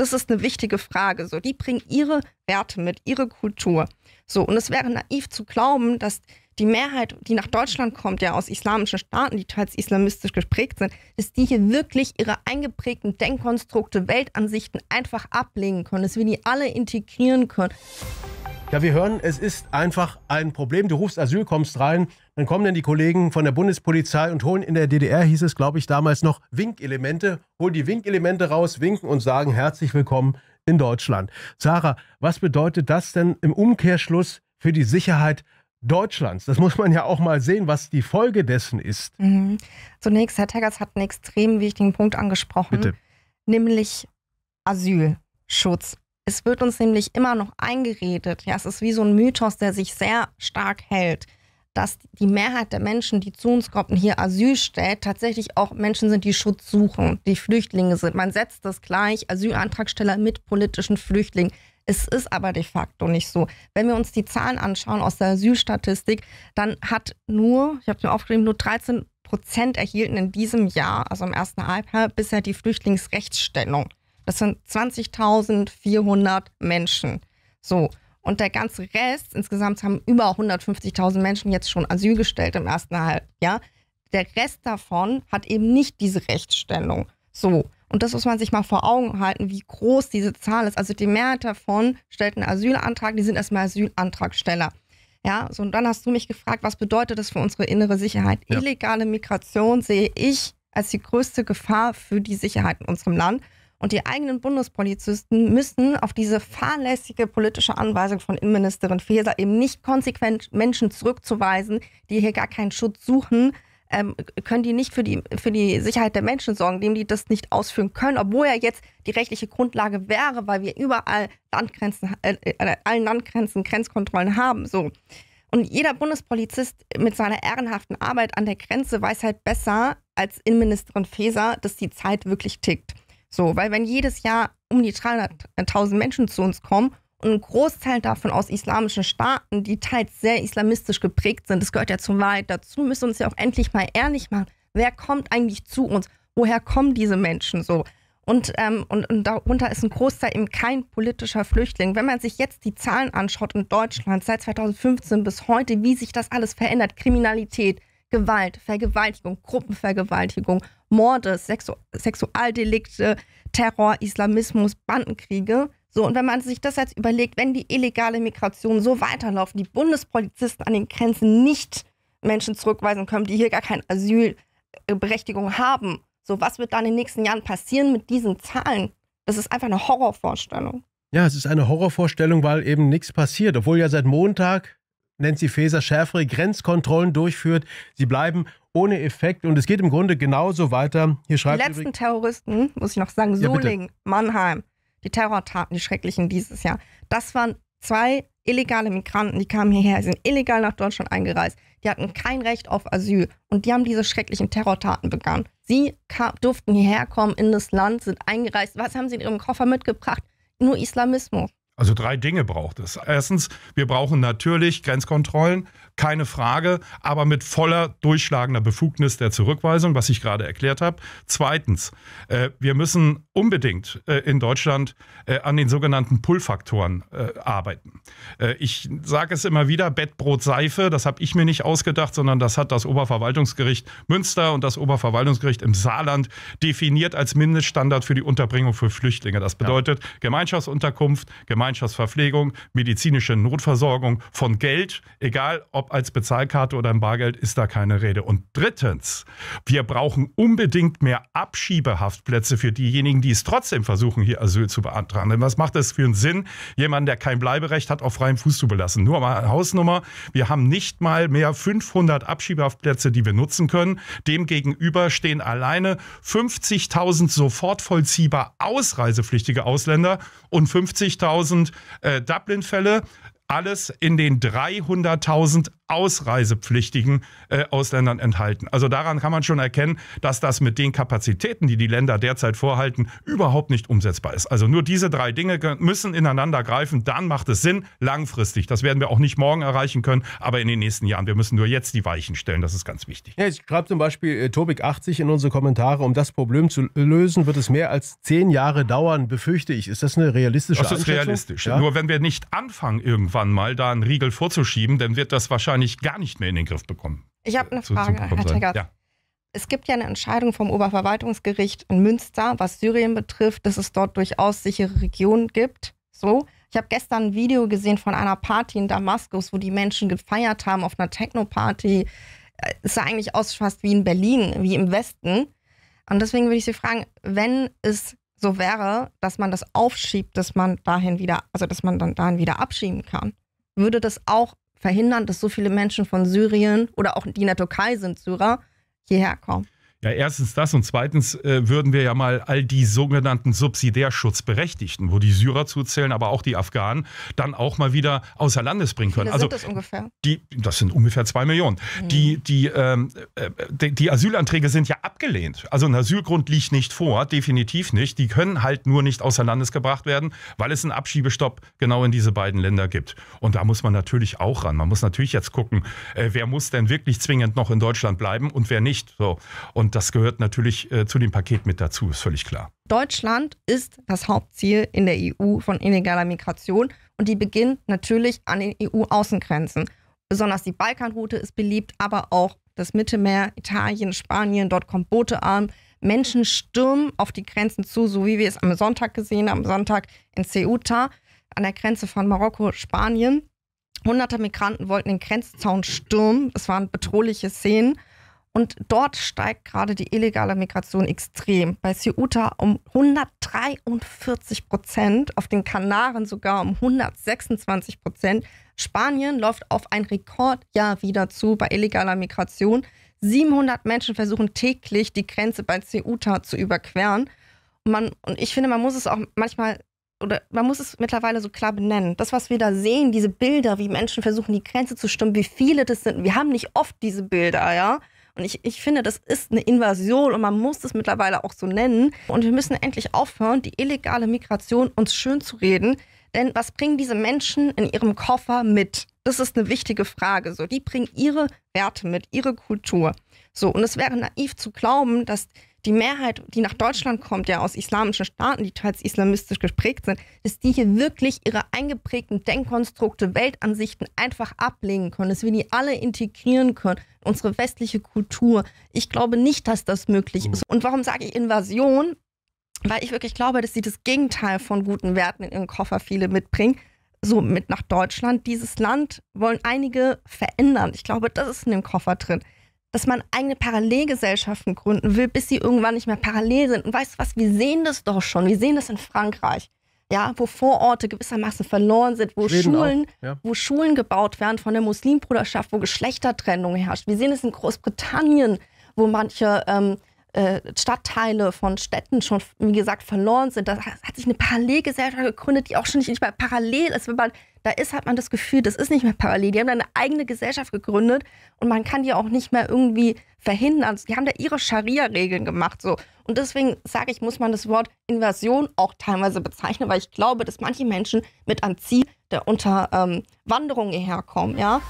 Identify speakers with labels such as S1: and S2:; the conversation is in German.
S1: Das ist eine wichtige Frage. So, die bringen ihre Werte mit, ihre Kultur. So, und es wäre naiv zu glauben, dass die Mehrheit, die nach Deutschland kommt, ja aus islamischen Staaten, die teils islamistisch geprägt sind, dass die hier wirklich ihre eingeprägten Denkkonstrukte, Weltansichten einfach ablegen können, dass wir die alle integrieren können.
S2: Ja, wir hören, es ist einfach ein Problem. Du rufst Asyl, kommst rein, dann kommen dann die Kollegen von der Bundespolizei und holen in der DDR, hieß es, glaube ich, damals noch Winkelemente, holen die Winkelemente raus, winken und sagen herzlich willkommen in Deutschland. Sarah, was bedeutet das denn im Umkehrschluss für die Sicherheit Deutschlands. Das muss man ja auch mal sehen, was die Folge dessen ist.
S1: Mhm. Zunächst, Herr Teggers hat einen extrem wichtigen Punkt angesprochen, Bitte. nämlich Asylschutz. Es wird uns nämlich immer noch eingeredet, ja, es ist wie so ein Mythos, der sich sehr stark hält, dass die Mehrheit der Menschen, die zu uns kommen, hier Asyl stellt, tatsächlich auch Menschen sind, die Schutz suchen, die Flüchtlinge sind. Man setzt das gleich, Asylantragsteller mit politischen Flüchtlingen. Es ist aber de facto nicht so. Wenn wir uns die Zahlen anschauen aus der Asylstatistik, dann hat nur, ich habe es mir aufgeschrieben, nur 13 Prozent erhielten in diesem Jahr, also im ersten Halbjahr, bisher die Flüchtlingsrechtsstellung. Das sind 20.400 Menschen. So. Und der ganze Rest, insgesamt haben über 150.000 Menschen jetzt schon Asyl gestellt im ersten Halbjahr. Der Rest davon hat eben nicht diese Rechtsstellung. So. Und das muss man sich mal vor Augen halten, wie groß diese Zahl ist. Also die Mehrheit davon stellt einen Asylantrag, die sind erstmal Asylantragsteller. Ja, so und dann hast du mich gefragt, was bedeutet das für unsere innere Sicherheit? Ja. Illegale Migration sehe ich als die größte Gefahr für die Sicherheit in unserem Land und die eigenen Bundespolizisten müssen auf diese fahrlässige politische Anweisung von Innenministerin Faeser eben nicht konsequent Menschen zurückzuweisen, die hier gar keinen Schutz suchen, ähm, können die nicht für die, für die Sicherheit der Menschen sorgen, indem die das nicht ausführen können, obwohl ja jetzt die rechtliche Grundlage wäre, weil wir überall Landgrenzen, äh, äh, allen Landgrenzen Grenzkontrollen haben. So. Und jeder Bundespolizist mit seiner ehrenhaften Arbeit an der Grenze weiß halt besser als Innenministerin Faeser, dass die Zeit wirklich tickt. So, weil wenn jedes Jahr um die 300.000 Menschen zu uns kommen und ein Großteil davon aus islamischen Staaten, die teils sehr islamistisch geprägt sind, das gehört ja zum Wahrheit dazu, müssen wir uns ja auch endlich mal ehrlich machen. Wer kommt eigentlich zu uns? Woher kommen diese Menschen so? Und, ähm, und, und darunter ist ein Großteil eben kein politischer Flüchtling. Wenn man sich jetzt die Zahlen anschaut in Deutschland seit 2015 bis heute, wie sich das alles verändert, Kriminalität, Gewalt, Vergewaltigung, Gruppenvergewaltigung, Morde, Sexu Sexualdelikte, Terror, Islamismus, Bandenkriege. So, und wenn man sich das jetzt überlegt, wenn die illegale Migration so weiterläuft, die Bundespolizisten an den Grenzen nicht Menschen zurückweisen können, die hier gar keine Asylberechtigung haben, so was wird dann in den nächsten Jahren passieren mit diesen Zahlen? Das ist einfach eine Horrorvorstellung.
S2: Ja, es ist eine Horrorvorstellung, weil eben nichts passiert, obwohl ja seit Montag Nancy Faeser schärfere Grenzkontrollen durchführt. Sie bleiben ohne Effekt und es geht im Grunde genauso weiter. Hier schreibt Die letzten
S1: Terroristen, muss ich noch sagen, Solingen, ja, Mannheim, die Terrortaten, die schrecklichen dieses Jahr. Das waren zwei illegale Migranten, die kamen hierher, sind illegal nach Deutschland eingereist. Die hatten kein Recht auf Asyl und die haben diese schrecklichen Terrortaten begangen. Sie durften hierher kommen in das Land, sind eingereist. Was haben sie in ihrem Koffer mitgebracht? Nur Islamismus.
S3: Also drei Dinge braucht es. Erstens, wir brauchen natürlich Grenzkontrollen keine Frage, aber mit voller durchschlagender Befugnis der Zurückweisung, was ich gerade erklärt habe. Zweitens, äh, wir müssen unbedingt äh, in Deutschland äh, an den sogenannten Pull-Faktoren äh, arbeiten. Äh, ich sage es immer wieder, Bett, Brot, Seife, das habe ich mir nicht ausgedacht, sondern das hat das Oberverwaltungsgericht Münster und das Oberverwaltungsgericht im Saarland definiert als Mindeststandard für die Unterbringung für Flüchtlinge. Das bedeutet ja. Gemeinschaftsunterkunft, Gemeinschaftsverpflegung, medizinische Notversorgung von Geld, egal ob ob als Bezahlkarte oder im Bargeld, ist da keine Rede. Und drittens, wir brauchen unbedingt mehr Abschiebehaftplätze für diejenigen, die es trotzdem versuchen, hier Asyl zu beantragen. Denn was macht das für einen Sinn, jemanden, der kein Bleiberecht hat, auf freiem Fuß zu belassen? Nur mal Hausnummer. Wir haben nicht mal mehr 500 Abschiebehaftplätze, die wir nutzen können. Demgegenüber stehen alleine 50.000 sofort vollziehbar ausreisepflichtige Ausländer und 50.000 äh, Dublin-Fälle alles in den 300.000 ausreisepflichtigen äh, Ausländern enthalten. Also daran kann man schon erkennen, dass das mit den Kapazitäten, die die Länder derzeit vorhalten, überhaupt nicht umsetzbar ist. Also nur diese drei Dinge müssen ineinander greifen, dann macht es Sinn langfristig. Das werden wir auch nicht morgen erreichen können, aber in den nächsten Jahren. Wir müssen nur jetzt die Weichen stellen, das ist ganz wichtig.
S2: Ja, ich schreibe zum Beispiel äh, Tobik 80 in unsere Kommentare, um das Problem zu lösen, wird es mehr als zehn Jahre dauern, befürchte ich. Ist das eine realistische Das ist realistisch. Ja? Nur
S3: wenn wir nicht anfangen, irgendwann mal da einen Riegel vorzuschieben, dann wird das wahrscheinlich wahrscheinlich gar nicht mehr in den Griff bekommen.
S1: Ich habe eine äh, Frage, Herr Teggers. Ja. Es gibt ja eine Entscheidung vom Oberverwaltungsgericht in Münster, was Syrien betrifft, dass es dort durchaus sichere Regionen gibt. So, ich habe gestern ein Video gesehen von einer Party in Damaskus, wo die Menschen gefeiert haben auf einer Techno-Party. Es sah äh, eigentlich aus fast wie in Berlin, wie im Westen. Und deswegen würde ich Sie fragen, wenn es so wäre, dass man das aufschiebt, dass man dahin wieder, also dass man dann dahin wieder abschieben kann, würde das auch verhindern, dass so viele Menschen von Syrien oder auch die in der Türkei sind, Syrer, hierher kommen.
S3: Ja, erstens das und zweitens äh, würden wir ja mal all die sogenannten Subsidiärschutzberechtigten, wo die Syrer zuzählen, aber auch die Afghanen, dann auch mal wieder außer Landes bringen können. Wie also sind das ungefähr? Die, das sind ungefähr zwei Millionen. Mhm. Die, die, ähm, äh, die, die, Asylanträge sind ja abgelehnt. Also ein Asylgrund liegt nicht vor, definitiv nicht. Die können halt nur nicht außer Landes gebracht werden, weil es einen Abschiebestopp genau in diese beiden Länder gibt. Und da muss man natürlich auch ran. Man muss natürlich jetzt gucken, äh, wer muss denn wirklich zwingend noch in Deutschland bleiben und wer nicht. So. Und und das gehört natürlich äh, zu dem Paket mit dazu, ist völlig klar.
S1: Deutschland ist das Hauptziel in der EU von illegaler Migration und die beginnt natürlich an den EU-Außengrenzen. Besonders die Balkanroute ist beliebt, aber auch das Mittelmeer, Italien, Spanien, dort kommen Boote an. Menschen stürmen auf die Grenzen zu, so wie wir es am Sonntag gesehen haben, am Sonntag in Ceuta, an der Grenze von Marokko, Spanien. Hunderte Migranten wollten den Grenzzaun stürmen. Es waren bedrohliche Szenen. Und dort steigt gerade die illegale Migration extrem. Bei Ceuta um 143 Prozent, auf den Kanaren sogar um 126 Prozent. Spanien läuft auf ein Rekordjahr wieder zu bei illegaler Migration. 700 Menschen versuchen täglich die Grenze bei Ceuta zu überqueren. Und, man, und ich finde, man muss es auch manchmal oder man muss es mittlerweile so klar benennen. Das, was wir da sehen, diese Bilder, wie Menschen versuchen, die Grenze zu stimmen, wie viele das sind. Wir haben nicht oft diese Bilder, ja. Und ich, ich finde, das ist eine Invasion und man muss es mittlerweile auch so nennen. Und wir müssen endlich aufhören, die illegale Migration uns schön zu reden. Denn was bringen diese Menschen in ihrem Koffer mit? Das ist eine wichtige Frage. So, die bringen ihre Werte mit, ihre Kultur. So, und es wäre naiv zu glauben, dass die Mehrheit, die nach Deutschland kommt, ja aus islamischen Staaten, die teils islamistisch geprägt sind, dass die hier wirklich ihre eingeprägten Denkkonstrukte, Weltansichten einfach ablegen können, dass wir die alle integrieren können, unsere westliche Kultur. Ich glaube nicht, dass das möglich ist. Und warum sage ich Invasion? Weil ich wirklich glaube, dass sie das Gegenteil von guten Werten in ihren Koffer viele mitbringen so mit nach Deutschland. Dieses Land wollen einige verändern. Ich glaube, das ist in dem Koffer drin dass man eigene Parallelgesellschaften gründen will, bis sie irgendwann nicht mehr parallel sind. Und weißt du was, wir sehen das doch schon. Wir sehen das in Frankreich, ja, wo Vororte gewissermaßen verloren sind, wo, Schulen, auch, ja. wo Schulen gebaut werden von der Muslimbruderschaft, wo Geschlechtertrennung herrscht. Wir sehen es in Großbritannien, wo manche ähm, äh, Stadtteile von Städten schon, wie gesagt, verloren sind. Da hat sich eine Parallelgesellschaft gegründet, die auch schon nicht, mehr parallel ist. Wenn man da ist, hat man das Gefühl, das ist nicht mehr parallel. Die haben da eine eigene Gesellschaft gegründet und man kann die auch nicht mehr irgendwie verhindern. Also, die haben da ihre Scharia-Regeln gemacht. So. Und deswegen sage ich, muss man das Wort Invasion auch teilweise bezeichnen, weil ich glaube, dass manche Menschen mit einem Ziel der Unterwanderung ähm, herkommen. Ja?